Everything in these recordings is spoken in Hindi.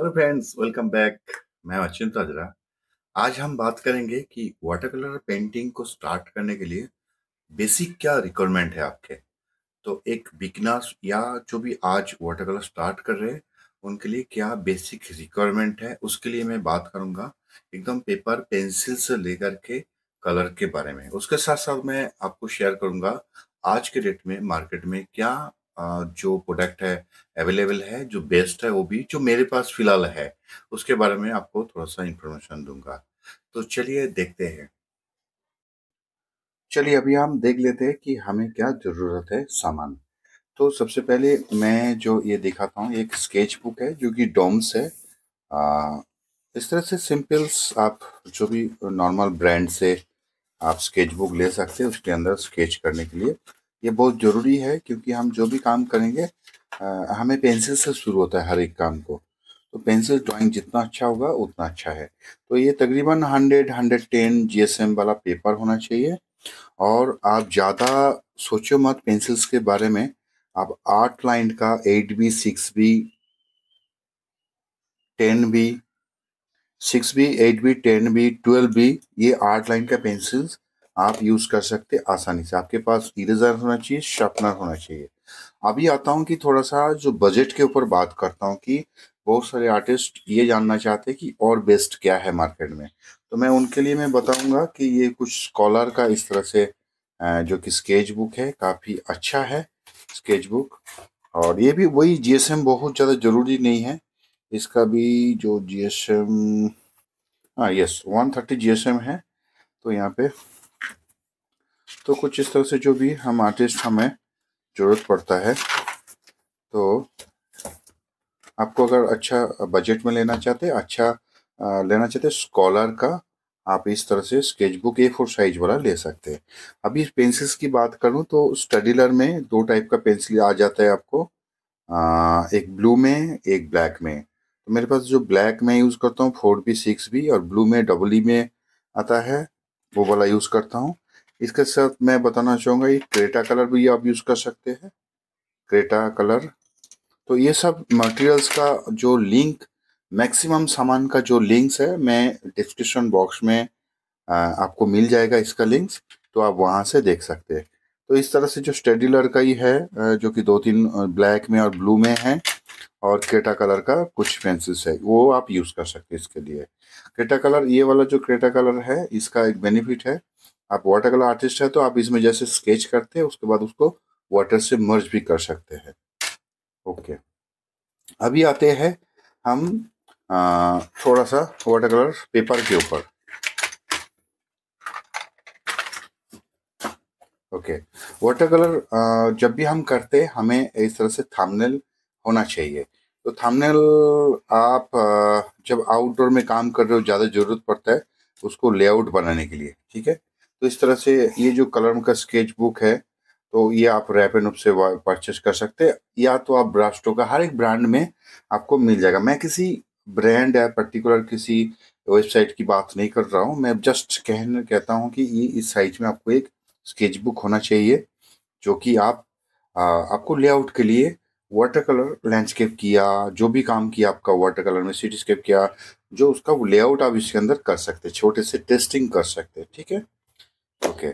हेलो फ्रेंड्स वेलकम बैक मैं अचिंत अजरा आज हम बात करेंगे कि वाटर कलर पेंटिंग को स्टार्ट करने के लिए बेसिक क्या रिक्वायरमेंट है आपके तो एक बिगनर्स या जो भी आज वाटर कलर स्टार्ट कर रहे हैं उनके लिए क्या बेसिक रिक्वायरमेंट है उसके लिए मैं बात करूंगा एकदम पेपर पेंसिल से लेकर के कलर के बारे में उसके साथ साथ मैं आपको शेयर करूंगा आज के डेट में मार्केट में क्या जो प्रोडक्ट है अवेलेबल है, जो बेस्ट है वो भी, जो मेरे पास फ़िलहाल है, उसके बारे में आपको थोड़ा-सा इंफॉर्मेशन दूंगा तो चलिए देखते हैं। चलिए अभी हम देख लेते हैं कि हमें क्या ज़रूरत है सामान। तो सबसे पहले मैं जो ये दिखाता हूँ एक स्केच बुक है जो कि डोम्स है। आ, इस तरह से सिंपल्स आप जो भी नॉर्मल ब्रांड से आप स्केच बुक ले सकते हैं उसके अंदर स्केच करने के लिए। ये बहुत ज़रूरी है क्योंकि हम जो भी काम करेंगे आ, हमें पेंसिल से शुरू होता है हर एक काम को तो पेंसिल ड्राइंग जितना अच्छा होगा उतना अच्छा है तो ये तकरीबन हंड्रेड हंड्रेड टेन जी वाला पेपर होना चाहिए और आप ज़्यादा सोचो मत पेंसिल्स के बारे में आप आर्ट लाइन का eight B six B ten B six B eight B ten B twelve B ये आठ लाइन का पेंसिल्स आप यूज कर सकते आसानी से आपके पास इरेजर होना चाहिए शार्पनर होना चाहिए अभी आता हूँ कि थोड़ा सा जो बजट के ऊपर बात करता हूँ कि बहुत सारे आर्टिस्ट ये जानना चाहते हैं कि और बेस्ट क्या है मार्केट में तो मैं उनके लिए मैं बताऊंगा कि ये कुछ स्कॉलर का इस तरह से जो कि स्केच बुक है काफ़ी अच्छा है स्केच बुक और ये भी वही जी बहुत ज़्यादा ज़रूरी नहीं है इसका भी जो जीएसएम हाँ यस वन थर्टी जी है तो यहाँ पे तो कुछ इस तरह से जो भी हम आर्टिस्ट हमें ज़रूरत पड़ता है तो आपको अगर अच्छा बजट में लेना चाहते अच्छा लेना चाहते स्कॉलर का आप इस तरह से sketchbook A four size वाला ले सकते हैं अभी पेंसिल्स की बात करूं तो स्टडीलर में दो टाइप का पेंसिल आ जाता है आपको आ, एक ब्लू में एक ब्लैक में तो मेरे पास जो ब्लैक में यूज़ करता हूँ फोर बी सिक्स बी और ब्लू में डबल ई में आता है वो वाला यूज़ करता हूँ इसके साथ मैं बताना चाहूँगा ये क्रेटा कलर भी आप यूज़ कर सकते हैं क्रेटा कलर तो ये सब मटेरियल्स का जो लिंक मैक्सिमम सामान का जो लिंक्स है मैं डिस्क्रिप्शन बॉक्स में आपको मिल जाएगा इसका लिंक्स तो आप वहाँ से देख सकते हैं तो इस तरह से जो स्टेडिलर का ही है जो कि दो तीन ब्लैक में और ब्लू में है और क्रेटा कलर का कुछ पेंसिल्स है वो आप यूज़ कर सकते हैं इसके लिए क्रेटा कलर ये वाला जो क्रेटा कलर है इसका एक बेनिफिट है आप वाटर कलर आर्टिस्ट है तो आप इसमें जैसे स्केच करते हैं उसके बाद उसको वाटर से मर्ज भी कर सकते हैं ओके अभी आते हैं हम थोड़ा सा वाटर कलर पेपर के ऊपर ओके वाटर कलर जब भी हम करते हैं हमें इस तरह से थामनेल होना चाहिए तो थामनेल आप जब आउटडोर में काम कर रहे हो ज़्यादा ज़रूरत पड़ता है उसको लेआउट बनाने के लिए ठीक है तो इस तरह से ये जो कलम का स्केच बुक है तो ये आप रैप एंड से परचेस कर सकते हैं या तो आप ब्रास्टो का हर एक ब्रांड में आपको मिल जाएगा मैं किसी ब्रांड या पर्टिकुलर किसी वेबसाइट की बात नहीं कर रहा हूँ मैं जस्ट कहना कहता हूँ कि ये इस साइज में आपको एक स्केच बुक होना चाहिए जो कि आप आ, आपको लेआउट के लिए वाटर कलर लैंडस्केप किया जो भी काम किया आपका वाटर कलर में सिटीस्केप किया जो उसका लेआउट आप इसके अंदर कर सकते छोटे से टेस्टिंग कर सकते ठीक है ओके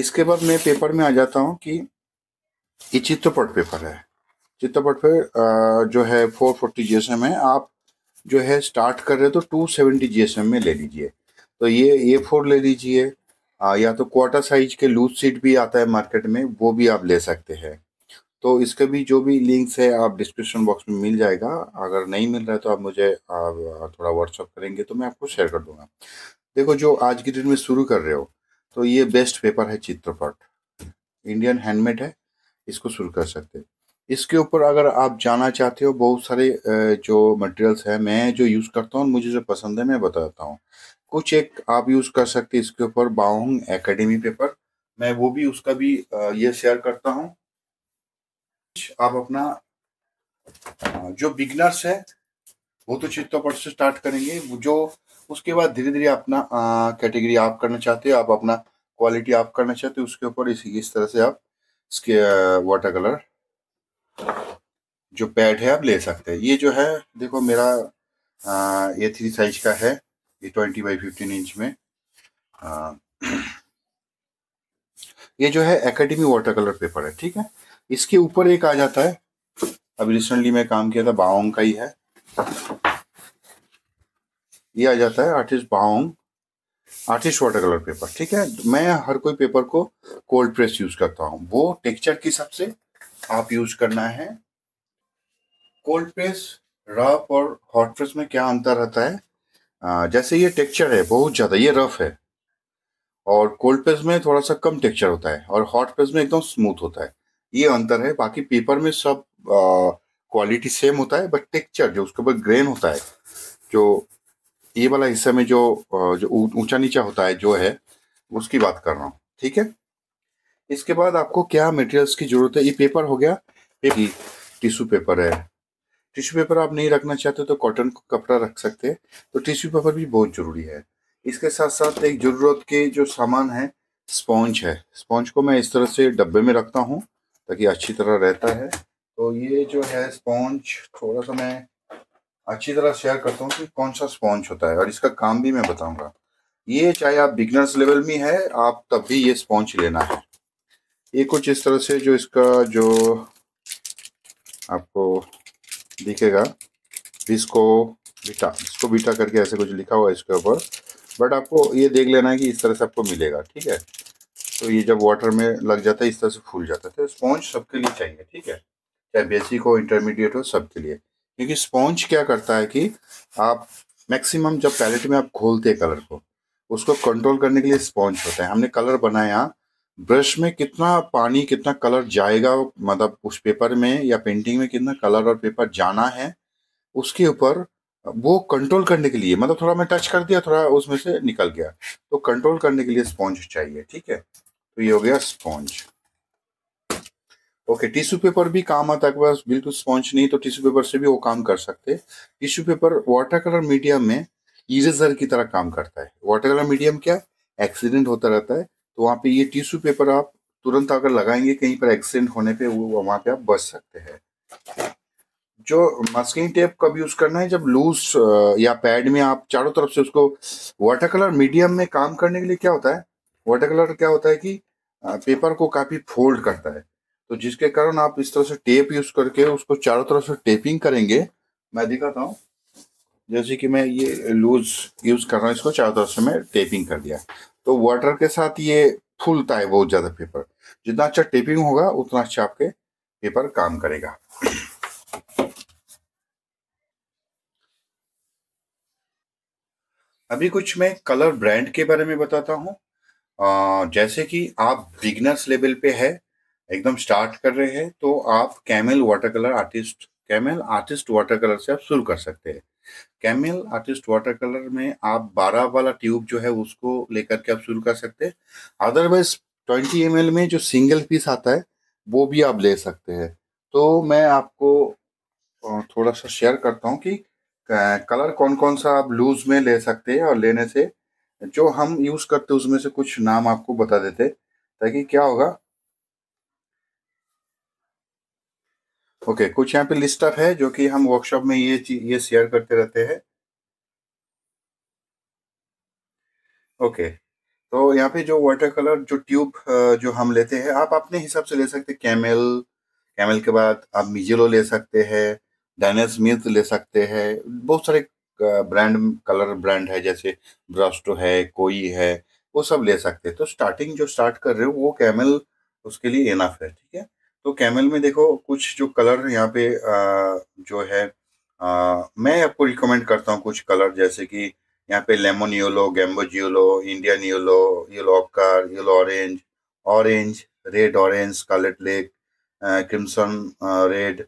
इसके बाद मैं पेपर में आ जाता हूँ कि ये चित्रपट पेपर है चित्रपट पेपर जो है फोर फोर्टी जी है आप जो है स्टार्ट कर रहे तो टू सेवेंटी जी में ले लीजिए तो ये ए फोर ले लीजिए या तो क्वार्टर साइज के लूज सीट भी आता है मार्केट में वो भी आप ले सकते हैं तो इसके भी जो भी लिंक्स है आप डिस्क्रिप्शन बॉक्स में मिल जाएगा अगर नहीं मिल रहा है तो आप मुझे आप थोड़ा व्हाट्सअप करेंगे तो मैं आपको शेयर कर दूंगा देखो जो आज की डेट में शुरू कर रहे हो तो ये बेस्ट पेपर है चित्रपट इंडियन हैंडमेड है इसको शुरू कर सकते हैं इसके ऊपर अगर आप जाना चाहते हो बहुत सारे जो मटेरियल्स हैं मैं जो यूज़ करता हूँ मुझे जो पसंद है मैं बताता हूँ कुछ एक आप यूज़ कर सकते हैं इसके ऊपर बाउंग एकेडमी पेपर मैं वो भी उसका भी ये शेयर करता हूँ आप अपना जो बिगनर्स है वो तो चित्रपट से स्टार्ट करेंगे जो उसके बाद धीरे धीरे अपना कैटेगरी आप करना चाहते हो आप अपना क्वालिटी आप करना चाहते हो उसके ऊपर इस, इस तरह से आप इसके वाटर कलर जो पैड है आप ले सकते हैं ये जो है देखो मेरा ये थ्री साइज का है ये ट्वेंटी बाई फिफ्टीन इंच में आ, ये जो है एकेडमी वाटर कलर पेपर है ठीक है इसके ऊपर एक आ जाता है अभी रिसेंटली मैं काम किया था बाओंग का ही है ये आ जाता है आर्टिस्ट बाउंग आर्टिस्ट वाटर कलर पेपर ठीक है मैं हर कोई पेपर को कोल्ड प्रेस यूज करता हूँ वो टेक्सचर के हिसाब से आप यूज करना है कोल्ड प्रेस रफ और हॉट प्रेस में क्या अंतर रहता है आ, जैसे ये टेक्सचर है बहुत ज़्यादा ये रफ है और कोल्ड प्रेस में थोड़ा सा कम टेक्सचर होता है और हॉट प्रेस में एकदम स्मूथ होता है ये अंतर है बाकी पेपर में सब क्वालिटी सेम होता है बट टेक्सचर जो उसके ऊपर ग्रेन होता है जो ये वाला हिस्से में जो जो ऊंचा नीचा होता है जो है उसकी बात कर रहा हूँ ठीक है इसके बाद आपको क्या मटेरियल्स की जरूरत है ये पेपर हो गया पेपर टिश्यू पेपर है टिश्यू पेपर आप नहीं रखना चाहते तो कॉटन का कपड़ा रख सकते हैं तो टिश्यू पेपर भी बहुत ज़रूरी है इसके साथ साथ एक ज़रूरत के जो सामान है स्पॉन्ज है स्पॉन्ज को मैं इस तरह से डब्बे में रखता हूँ ताकि अच्छी तरह रहता है तो ये जो है स्पॉन्ज थोड़ा सा मैं अच्छी तरह शेयर करता हूँ कि कौन सा स्पॉन्च होता है और इसका काम भी मैं बताऊंगा ये चाहे आप बिगनर्स लेवल में है आप तब भी ये स्पॉन्च लेना है ये कुछ इस तरह से जो इसका जो आपको दिखेगा इसको बीटा इसको बीटा करके ऐसे कुछ लिखा हुआ है इसके ऊपर बट आपको ये देख लेना है कि इस तरह से आपको मिलेगा ठीक है तो ये जब वाटर में लग जाता है इस तरह से फूल जाता है तो स्पॉन्च सबके लिए चाहिए ठीक है चाहे बेसिक हो इंटरमीडिएट हो सबके लिए क्योंकि स्पॉन्ज क्या करता है कि आप मैक्सिमम जब पैलेट में आप खोलते हैं कलर को उसको कंट्रोल करने के लिए स्पॉन्ज होता है हमने कलर बनाया ब्रश में कितना पानी कितना कलर जाएगा मतलब उस पेपर में या पेंटिंग में कितना कलर और पेपर जाना है उसके ऊपर वो कंट्रोल करने के लिए मतलब थोड़ा मैं टच कर दिया थोड़ा उसमें से निकल गया तो कंट्रोल करने के लिए स्पॉन्ज चाहिए ठीक है तो ये हो गया स्पॉन्ज ओके टिश्यू पेपर भी काम आता है बिल्कुल स्पॉन्च तो नहीं तो टिश्यू पेपर से भी वो काम कर सकते हैं tissue paper water colour medium में इरेजर की तरह काम करता है वाटर कलर मीडियम क्या एक्सीडेंट होता रहता है तो वहाँ पे ये टिश्यू पेपर आप तुरंत अगर लगाएंगे कहीं पर एक्सीडेंट होने पे वो वहाँ पे आप बच सकते हैं जो मास्किंग टेप कब यूज करना है जब लूज या पैड में आप चारों तरफ से उसको वाटर कलर मीडियम में काम करने के लिए क्या होता है वाटर कलर क्या होता है कि पेपर को काफी फोल्ड करता है तो जिसके कारण आप इस तरह से टेप यूज करके उसको चारों तरफ से टेपिंग करेंगे मैं दिखाता हूँ जैसे कि मैं ये लूज यूज कर रहा हूँ इसको चारों तरफ से मैं टेपिंग कर दिया तो वाटर के साथ ये फूलता है बहुत ज्यादा पेपर जितना अच्छा टेपिंग होगा उतना अच्छा आपके पेपर काम करेगा अभी कुछ मैं कलर ब्रांड के बारे में बताता हूँ जैसे कि आप बिगनर्स लेवल पे है एकदम स्टार्ट कर रहे हैं तो आप Camel water colour artist Camel artist water colour से आप शुरू कर सकते हैं कैमल आर्टिस्ट वाटर कलर में आप 12 वाला ट्यूब जो है उसको लेकर के आप शुरू कर सकते हैं अदरवाइज 20 एम में जो सिंगल पीस आता है वो भी आप ले सकते हैं तो मैं आपको थोड़ा सा शेयर करता हूँ कि कलर कौन कौन सा आप लूज में ले सकते हैं और लेने से जो हम यूज़ करते हैं उसमें से कुछ नाम आपको बता देते ताकि क्या होगा ओके okay, कुछ यहाँ पे लिस्ट अप है जो कि हम वर्कशॉप में ये ये शेयर करते रहते हैं ओके okay, तो यहाँ पे जो वाटर कलर जो ट्यूब जो हम लेते हैं आप अपने हिसाब से ले सकते हैं कैमल कैमल के बाद आप मिजिलो ले सकते हैं डैनल स्मिथ ले सकते हैं बहुत सारे ब्रांड कलर ब्रांड है जैसे ब्रस्टो है कोई है वो सब ले सकते हैं तो स्टार्टिंग जो स्टार्ट कर रहे हो वो कैमल उसके लिए इनफ है ठीक है तो कैमल में देखो कुछ जो कलर यहाँ पे आ, जो है आ, मैं आपको रिकमेंड करता हूँ कुछ कलर जैसे कि यहाँ पे lemon yellow gamboge yellow Indian yellow yellow ochre yellow orange orange red orange scarlet lake crimson red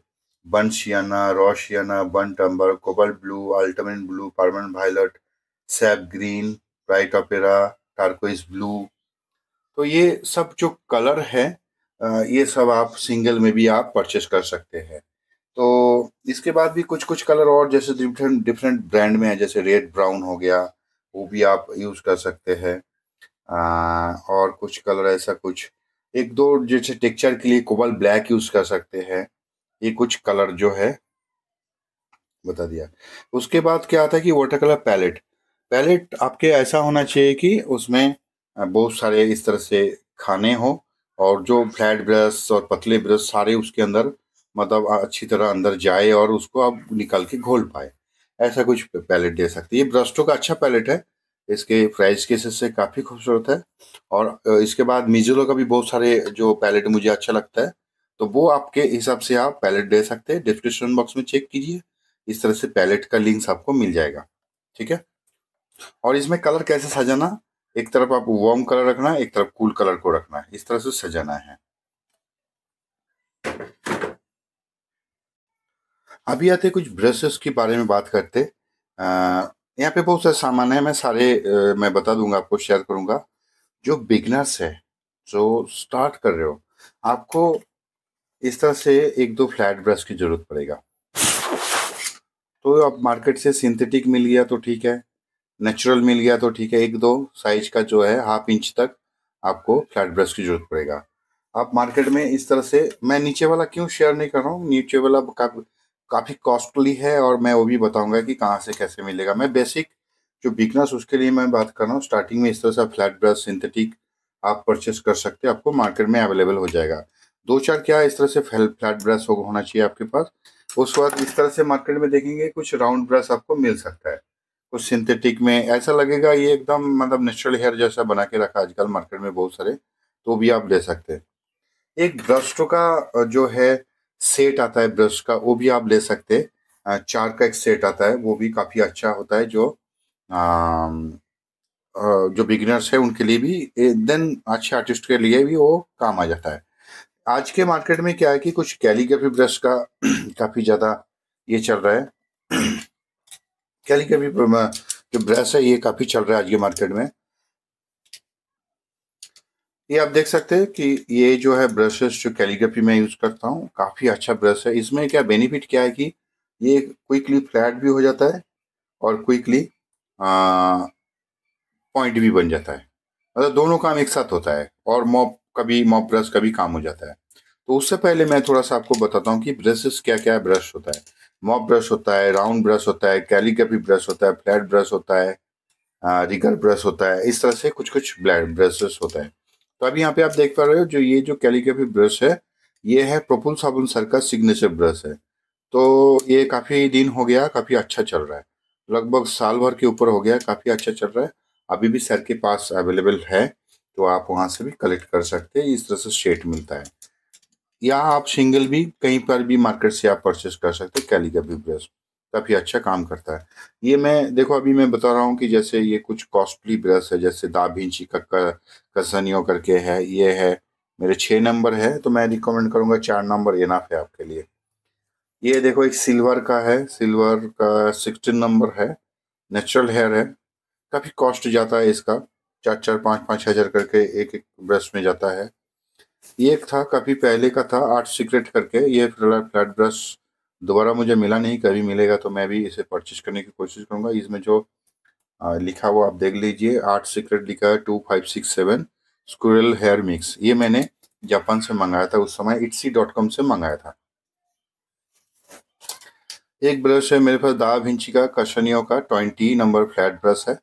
burnt sienna raw sienna burnt umber cobalt blue ultramarine blue permanent violet sap green bright opera turquoise blue तो ये सब जो कलर है ये सब आप सिंगल में भी आप परचेस कर सकते हैं तो इसके बाद भी कुछ कुछ कलर और जैसे डिफरेंट डिफरेंट ब्रांड में है जैसे रेड ब्राउन हो गया वो भी आप यूज़ कर सकते हैं और कुछ कलर ऐसा कुछ एक दो जैसे टेक्चर के लिए कोबल ब्लैक यूज़ कर सकते हैं ये कुछ कलर जो है बता दिया उसके बाद क्या आता है कि वाटर कलर पैलेट पैलेट आपके ऐसा होना चाहिए कि उसमें बहुत सारे इस तरह से खाने हो और जो फ्लैट ब्रश और पतले ब्रश सारे उसके अंदर मतलब अच्छी तरह अंदर जाए और उसको आप निकाल के घोल पाए ऐसा कुछ पैलेट दे सकते ये ब्रस्टो का अच्छा पैलेट है इसके प्राइस के से काफ़ी खूबसूरत है और इसके बाद मिजोलो का भी बहुत सारे जो पैलेट मुझे अच्छा लगता है तो वो आपके हिसाब से आप पैलेट दे सकते हैं डिस्क्रिप्शन बॉक्स में चेक कीजिए इस तरह से पैलेट का लिंक्स आपको मिल जाएगा ठीक है और इसमें कलर कैसे सजाना एक तरफ आपको वार्म कलर रखना है एक तरफ कूल कलर को रखना है इस तरह से सजाना है अभी आते कुछ ब्रशेस के बारे में बात करते यहाँ पे बहुत सारे सामान है मैं सारे आ, मैं बता दूंगा आपको शेयर करूंगा जो बिगनर्स है जो स्टार्ट कर रहे हो आपको इस तरह से एक दो फ्लैट ब्रश की जरूरत पड़ेगा तो आप मार्केट से सिंथेटिक मिल गया तो ठीक है नेचुरल मिल गया तो ठीक है एक दो साइज का जो है हाफ इंच तक आपको फ्लैट ब्रश की जरूरत पड़ेगा आप मार्केट में इस तरह से मैं नीचे वाला क्यों शेयर नहीं कर रहा हूँ नीचे वाला काफ़ी कॉस्टली है और मैं वो भी बताऊंगा कि कहाँ से कैसे मिलेगा मैं बेसिक जो बिगनर्स उसके लिए मैं बात कर रहा हूँ स्टार्टिंग में इस तरह से फ्लैट ब्रश सिंथेटिक आप परचेस कर सकते हैं आपको मार्केट में अवेलेबल हो जाएगा दो चार क्या इस तरह से फ्लैट ब्रश होना चाहिए आपके पास उसके बाद इस तरह से मार्केट में देखेंगे कुछ राउंड ब्रश आपको मिल सकता है कुछ सिंथेटिक में ऐसा लगेगा ये एकदम मतलब नेचुरल हेयर जैसा बना के रखा आजकल मार्केट में बहुत सारे तो भी आप ले सकते हैं एक ब्रश का जो है सेट आता है ब्रश का वो भी आप ले सकते हैं चार का एक सेट आता है वो भी काफ़ी अच्छा होता है जो आ, जो बिगिनर्स है उनके लिए भी देन अच्छे आर्टिस्ट के लिए भी वो काम आ जाता है आज के मार्केट में क्या है कि कुछ कैलीग्राफी ब्रश का काफ़ी ज़्यादा ये चल रहा है कैली का भी जो ब्रश है ये काफी चल रहा है आज के मार्केट में ये आप देख सकते हैं कि ये जो है ब्रशेस जो कैलीग्राफी में यूज करता हूँ काफी अच्छा ब्रश है इसमें क्या बेनिफिट क्या है कि ये क्विकली फ्लैट भी हो जाता है और क्विकली पॉइंट भी बन जाता है मतलब दोनों काम एक साथ होता है और मॉप कभी मॉप ब्रश का भी काम हो जाता है तो उससे पहले मैं थोड़ा सा आपको बताता हूँ कि ब्रशेस क्या क्या ब्रश होता है मॉप ब्रश होता है राउंड ब्रश होता है कैलीकपी ब्रश होता है फ्लैट ब्रश होता है रिगर ब्रश होता है इस तरह से कुछ कुछ ब्रशेस होता है तो अभी यहाँ पे आप देख पा रहे हो जो ये जो कैलीकपी ब्रश है ये है प्रपुल साबुन सर का सिग्नेचर ब्रश है तो ये काफ़ी दिन हो गया काफ़ी अच्छा चल रहा है लगभग साल भर के ऊपर हो गया काफ़ी अच्छा चल रहा है अभी भी सर के पास अवेलेबल है तो आप वहाँ से भी कलेक्ट कर सकते हैं इस तरह से शेट मिलता है या आप सिंगल भी कहीं पर भी मार्केट से आप परचेस कर सकते हैं कैली का भी ब्रश काफ़ी अच्छा काम करता है ये मैं देखो अभी मैं बता रहा हूँ कि जैसे ये कुछ कॉस्टली ब्रश है जैसे दाभिंची का कसनियो करके है ये है मेरे छः नंबर है तो मैं रिकमेंड करूँगा चार नंबर इनाफ है आपके लिए ये देखो एक सिल्वर का है सिल्वर का सिक्सटीन नंबर है नेचुरल हेयर है काफ़ी कॉस्ट जाता है इसका चार चार पाँच पाँच हज़ार करके एक एक ब्रश में जाता है ये एक था काफ़ी पहले का था आर्ट सीक्रेट करके ये फ्लैट ब्रश दोबारा मुझे मिला नहीं कभी मिलेगा तो मैं भी इसे परचेज करने की कोशिश करूंगा इसमें जो आ, लिखा हुआ आप देख लीजिए आर्ट सीक्रेट लिखा है two five six seven squirrel hair mix ये मैंने जापान से मंगाया था उस समय इट्सी डॉट कॉम से मंगाया था एक ब्रश है मेरे पास दा भिंची का कशनियो का ट्वेंटी नंबर फ्लैट ब्रश है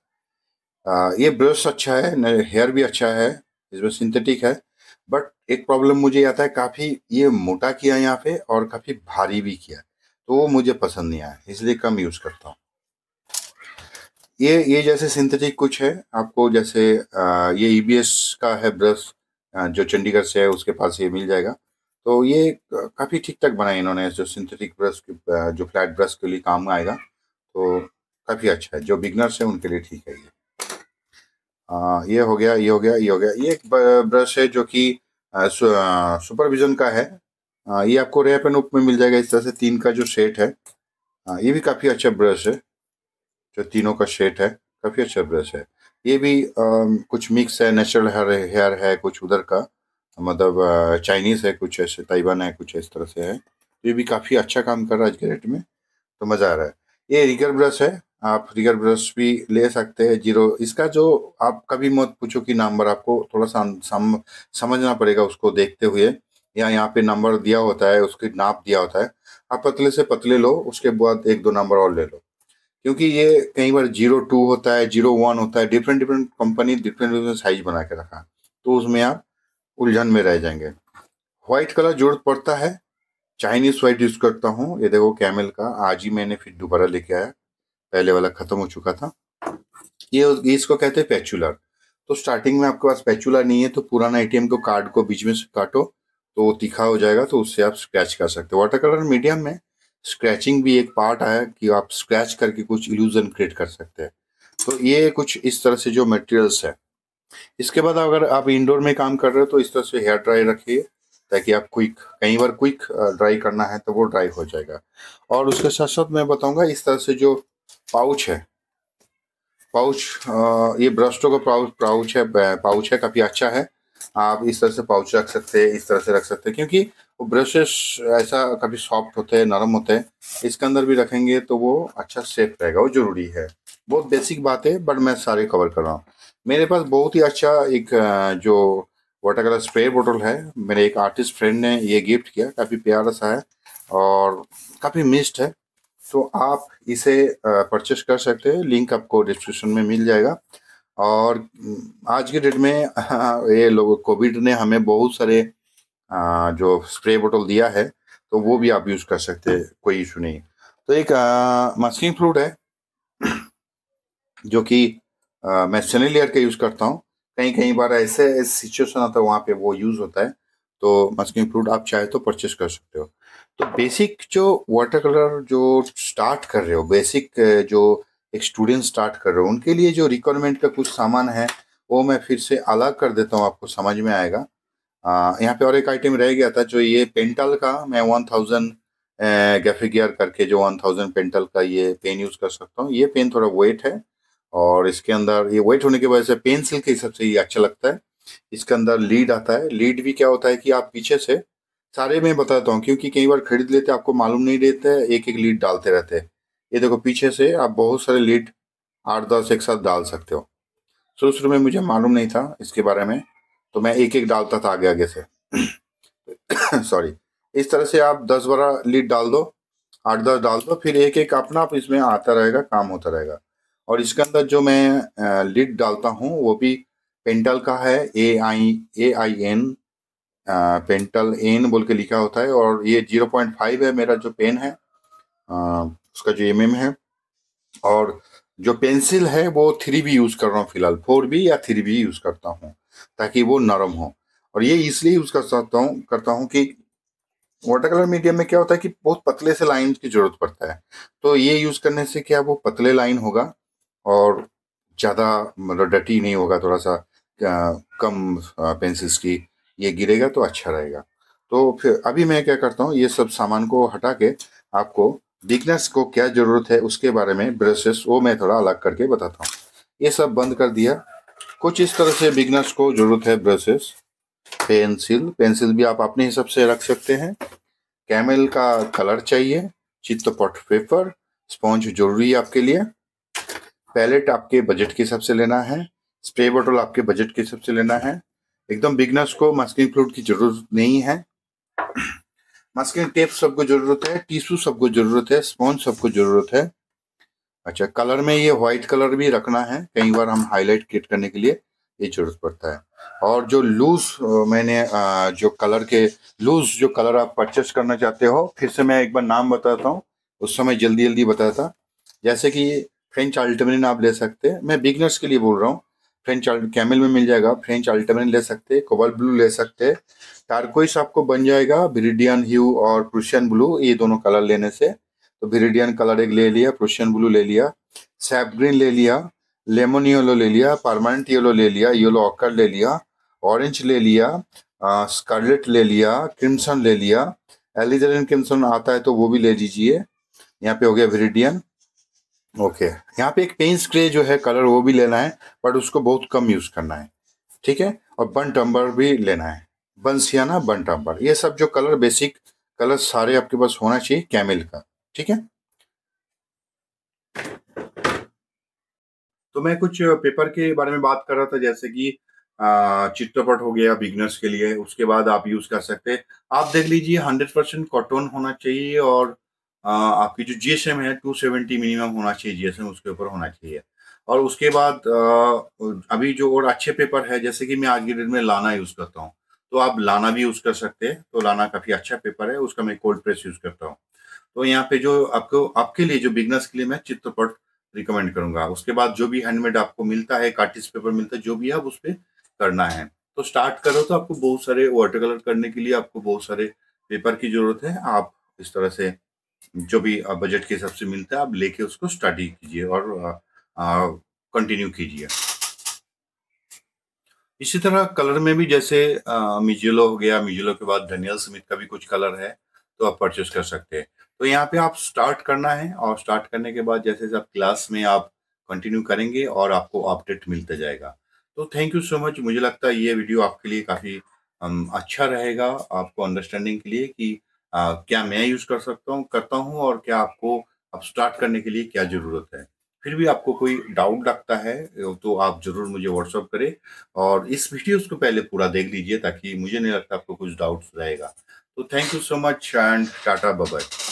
आ, ये ब्रश अच्छा है हेयर भी अच्छा है इसमें सिंथेटिक है बट एक प्रॉब्लम मुझे आता है काफ़ी ये मोटा किया यहाँ पे और काफ़ी भारी भी किया तो वो मुझे पसंद नहीं आया इसलिए कम यूज़ करता हूँ ये ये जैसे सिंथेटिक कुछ है आपको जैसे ये ई e का है ब्रश जो चंडीगढ़ से है उसके पास ये मिल जाएगा तो ये काफ़ी ठीक ठाक बनाया इन्होंने जो सिंथेटिक ब्रश जो फ्लैट ब्रश के लिए काम आएगा तो काफ़ी अच्छा है जो बिगनर्स हैं उनके लिए ठीक है ये आ, ये हो गया ये हो गया ये हो गया ये एक ब्रश है जो कि सुपरविजन का है आ, ये आपको रेप एंड उप में मिल जाएगा इस तरह से तीन का जो सेट है आ, ये भी काफ़ी अच्छा ब्रश है जो तीनों का सेट है काफ़ी अच्छा ब्रश है ये भी आ, कुछ मिक्स है नेचुरल हेयर हेयर है कुछ उधर का मतलब चाइनीज़ है कुछ ऐसे ताइवान है कुछ इस तरह से है ये भी काफ़ी अच्छा काम कर रहा है आज के रेट में तो मज़ा आ रहा है ये रिगर ब्रश है आप रिगर ब्रश भी ले सकते हैं जीरो इसका जो आप कभी मत पूछो कि नंबर आपको थोड़ा सा सम, समझना पड़ेगा उसको देखते हुए या यहाँ पे नंबर दिया होता है उसके नाप दिया होता है आप पतले से पतले लो उसके बाद एक दो नंबर और ले लो क्योंकि ये कई बार जीरो टू होता है जीरो वन होता है different different company different different size बना के रखा तो उसमें आप उलझन में रह जाएंगे व्हाइट कलर जरूरत पड़ता है चाइनीज वाइट यूज करता हूँ ये देखो कैमल का आज ही मैंने फिर दोबारा लेके आया पहले वाला खत्म हो चुका था ये इसको कहते हैं पैचुलर तो स्टार्टिंग में आपके पास पैचुलर नहीं है तो पुराना एटीएम को कार्ड को बीच में से काटो तो वो तीखा हो जाएगा तो उससे आप स्क्रैच कर सकते हो वाटर कलर मीडियम में स्क्रैचिंग भी एक पार्ट है कि आप स्क्रैच करके कुछ इल्यूजन क्रिएट कर सकते हैं तो ये कुछ इस तरह से जो मटेरियल्स है इसके बाद अगर आप इंडोर में काम कर रहे हो तो इस तरह से हेयर ड्राई रखिए ताकि आप क्विक कई बार क्विक ड्राई करना है तो वो ड्राई हो जाएगा और उसके साथ साथ मैं बताऊंगा इस तरह से जो पाउच है पाउच ये ब्रस्टो तो का पाउच है पाउच है काफ़ी अच्छा है आप इस तरह से पाउच रख सकते हैं इस तरह से रख सकते हैं क्योंकि वो ब्रशेस ऐसा काफ़ी सॉफ्ट होते हैं नरम होते हैं इसके अंदर भी रखेंगे तो वो अच्छा सेफ रहेगा वो ज़रूरी है बहुत बेसिक बात है बट मैं सारे कवर कर रहा हूँ मेरे पास बहुत ही अच्छा एक जो वाटर कलर स्प्रे बोटल है मेरे एक आर्टिस्ट फ्रेंड ने ये गिफ्ट किया काफ़ी प्यारा सा है और काफ़ी मिस्ड है सो आप इसे परचेस कर सकते हैं लिंक आपको डिस्क्रिप्शन में मिल जाएगा और आज के डेट में ये लोग कोविड ने हमें बहुत सारे जो स्प्रे बोतल दिया है तो वो भी आप यूज़ कर सकते हैं कोई इशू नहीं तो एक मस्किंग फ्रूट है जो कि मैं सनी लेयर का यूज़ करता हूँ कहीं कहीं बार ऐसे सिचुएशन आता है वहाँ पे वो यूज़ होता है तो मस्किंग फ्रूट आप चाहे तो परचेस कर सकते हो तो बेसिक जो वाटर कलर जो स्टार्ट कर रहे हो बेसिक जो एक स्टूडेंट स्टार्ट कर रहे हो उनके लिए जो रिक्वायरमेंट का कुछ सामान है वो मैं फिर से अलग कर देता हूँ आपको समझ में आएगा यहाँ पे और एक आइटम रह गया था जो ये पेंटल का मैं वन थाउजेंड गैफिगियर करके जो वन थाउजेंड पेंटल का ये पेन यूज़ कर सकता हूँ ये पेन थोड़ा वेट है और इसके अंदर ये वेट होने की वजह से पेंसिल के हिसाब से ये अच्छा लगता है इसके अंदर लीड आता है लीड भी क्या होता है कि आप पीछे से सारे मैं बताता हूँ क्योंकि कई बार खरीद लेते आपको मालूम नहीं रहता है एक एक लीड डालते रहते हैं ये देखो पीछे से आप बहुत सारे लीड आठ दस एक साथ डाल सकते हो शुरू शुरू में मुझे मालूम नहीं था इसके बारे में तो मैं एक एक डालता था आगे आगे से सॉरी इस तरह से आप दस बारह लीड डाल दो आठ दस डाल दो फिर एक एक अपना आप इसमें आता रहेगा काम होता रहेगा और इसके अंदर जो मैं लीड डालता हूँ वो भी पेंटल का है ए आई ए आई एन पेंटल एन बोल के लिखा होता है और ये जीरो पॉइंट फाइव है मेरा जो पेन है आ, उसका जो एम है और जो पेंसिल है वो थ्री भी यूज़ कर रहा हूँ फिलहाल फोर भी या थ्री भी यूज़ करता हूँ ताकि वो नरम हो और ये इसलिए यूज़ कर सकता हूँ करता हूँ कि वाटर कलर मीडियम में क्या होता है कि बहुत पतले से लाइन की ज़रूरत पड़ता है तो ये यूज़ करने से क्या वो पतले लाइन होगा और ज़्यादा मतलब डटी नहीं होगा थोड़ा सा कम पेंसिल्स की ये गिरेगा तो अच्छा रहेगा तो फिर अभी मैं क्या करता हूँ ये सब सामान को हटा के आपको बिगनर्स को क्या ज़रूरत है उसके बारे में ब्रशेस वो मैं थोड़ा अलग करके बताता हूँ ये सब बंद कर दिया कुछ इस तरह से बिगनर्स को ज़रूरत है ब्रशेस पेंसिल पेंसिल भी आप अपने हिसाब से रख सकते हैं कैमल का कलर चाहिए चित्तपट पेपर स्पॉन्ज जरूरी है आपके लिए पैलेट आपके बजट के हिसाब से लेना है स्प्रे बॉटल आपके बजट के हिसाब से लेना है एकदम बिगनर्स को मास्किंग फ्लूड की जरूरत नहीं है मास्किंग टेप सबको जरूरत है टिश्यू सबको जरूरत है स्पॉन्ज सबको जरूरत है अच्छा कलर में ये व्हाइट कलर भी रखना है कई बार हम हाईलाइट क्रिएट करने के लिए ये जरूरत पड़ता है और जो लूज मैंने जो कलर के लूज जो कलर आप परचेस करना चाहते हो फिर से मैं एक बार नाम बताता हूँ उस समय जल्दी जल्दी बताता जैसे कि फ्रेंच अल्टमरिन आप ले सकते हैं मैं बिगनर्स के लिए बोल रहा हूँ फ्रेंच कैमल में मिल जाएगा फ्रेंच अल्टर ले सकते हैं कोबल ब्लू ले सकते हैं टारकोइस आपको बन जाएगा ब्रिडियन ह्यू और प्रशियन ब्लू ये दोनों कलर लेने से तो ब्रिडियन कलर एक ले लिया प्रुशियन ब्लू ले लिया सैप ग्रीन ले लिया लेमन येलो ले लिया परमानेंट येलो ले लिया येलो ऑकर ले लिया ऑरेंज ले लिया स्कारलेट ले लिया क्रिम्सन ले लिया एलिजरिन क्रिम्सन आता है तो वो भी ले लीजिए यहाँ पे हो गया ब्रिडियन ओके okay. यहाँ पे एक पेंस ग्रे जो है कलर वो भी लेना है बट उसको बहुत कम यूज करना है ठीक है और बन टम्बर भी लेना है बंसियाना बन टम्बर ये सब जो कलर बेसिक कलर सारे आपके पास होना चाहिए कैमिल का ठीक है तो मैं कुछ पेपर के बारे में बात कर रहा था जैसे कि चित्रपट हो गया बिगनर्स के लिए उसके बाद आप यूज कर सकते हैं आप देख लीजिए हंड्रेड कॉटन होना चाहिए और आपकी जो जीएसएम है 270 मिनिमम होना चाहिए जीएसएम उसके ऊपर होना चाहिए और उसके बाद अभी जो और अच्छे पेपर है जैसे कि मैं आज के डेट में लाना यूज़ करता हूँ तो आप लाना भी यूज़ कर सकते हैं तो लाना काफ़ी अच्छा पेपर है उसका मैं कोल्ड प्रेस यूज़ करता हूँ तो यहाँ पे जो आपको आपके लिए जो बिगनेस के लिए मैं चित्रपट रिकमेंड करूंगा उसके बाद जो भी हैंडमेड आपको मिलता है कार्टिस पेपर मिलता है जो भी आप उस पर करना है तो स्टार्ट करो तो आपको बहुत सारे वाटर कलर करने के लिए आपको बहुत सारे पेपर की जरूरत है आप इस तरह से जो भी बजट के हिसाब से मिलता है आप लेके उसको स्टडी कीजिए और कंटिन्यू कीजिए। इसी तरह कलर में भी जैसे अ, हो गया, मिज़ोलो के बाद डैनियल समित का भी कुछ कलर है, तो आप परचेस कर सकते हैं। तो यहाँ पे आप स्टार्ट करना है और स्टार्ट करने के बाद जैसे-जैसे आप क्लास में आप कंटिन्यू करेंगे और आपको अपडेट मिलता जाएगा। तो थैंक यू सो मच मुझे लगता है ये वीडियो आपके लिए काफ़ी अच्छा रहेगा आपको अंडरस्टैंडिंग के लिए कि आ, क्या मैं यूज कर सकता हूँ करता हूँ और क्या आपको अब स्टार्ट करने के लिए क्या जरूरत है फिर भी आपको कोई डाउट लगता है तो आप जरूर मुझे व्हाट्सअप करें और इस वीडियोस को पहले पूरा देख लीजिए ताकि मुझे नहीं लगता आपको कुछ डाउट्स रहेगा तो thank you so much and tata Baba